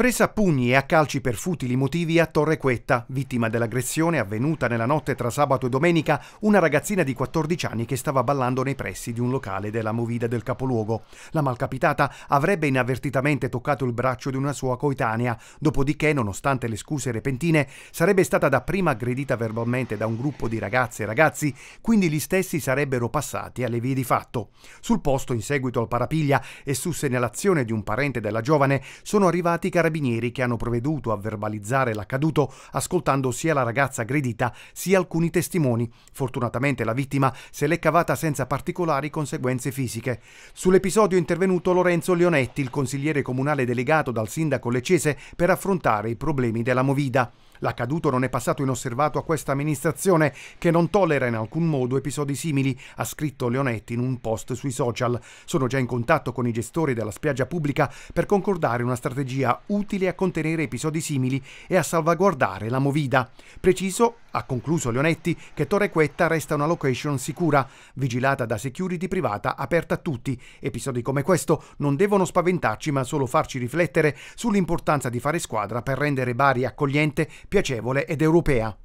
Presa a pugni e a calci per futili motivi a Torre Quetta, vittima dell'aggressione avvenuta nella notte tra sabato e domenica, una ragazzina di 14 anni che stava ballando nei pressi di un locale della movida del capoluogo. La malcapitata avrebbe inavvertitamente toccato il braccio di una sua coetanea, dopodiché, nonostante le scuse repentine, sarebbe stata dapprima aggredita verbalmente da un gruppo di ragazze e ragazzi, quindi gli stessi sarebbero passati alle vie di fatto. Sul posto, in seguito al parapiglia e su segnalazione di un parente della giovane, sono arrivati carabinieri carabinieri che hanno provveduto a verbalizzare l'accaduto ascoltando sia la ragazza aggredita sia alcuni testimoni. Fortunatamente la vittima se l'è cavata senza particolari conseguenze fisiche. Sull'episodio è intervenuto Lorenzo Leonetti, il consigliere comunale delegato dal sindaco Leccese per affrontare i problemi della Movida. L'accaduto non è passato inosservato a questa amministrazione che non tollera in alcun modo episodi simili, ha scritto Leonetti in un post sui social. Sono già in contatto con i gestori della spiaggia pubblica per concordare una strategia utile utile a contenere episodi simili e a salvaguardare la movida. Preciso, ha concluso Leonetti, che Torre Quetta resta una location sicura, vigilata da security privata aperta a tutti. Episodi come questo non devono spaventarci ma solo farci riflettere sull'importanza di fare squadra per rendere Bari accogliente, piacevole ed europea.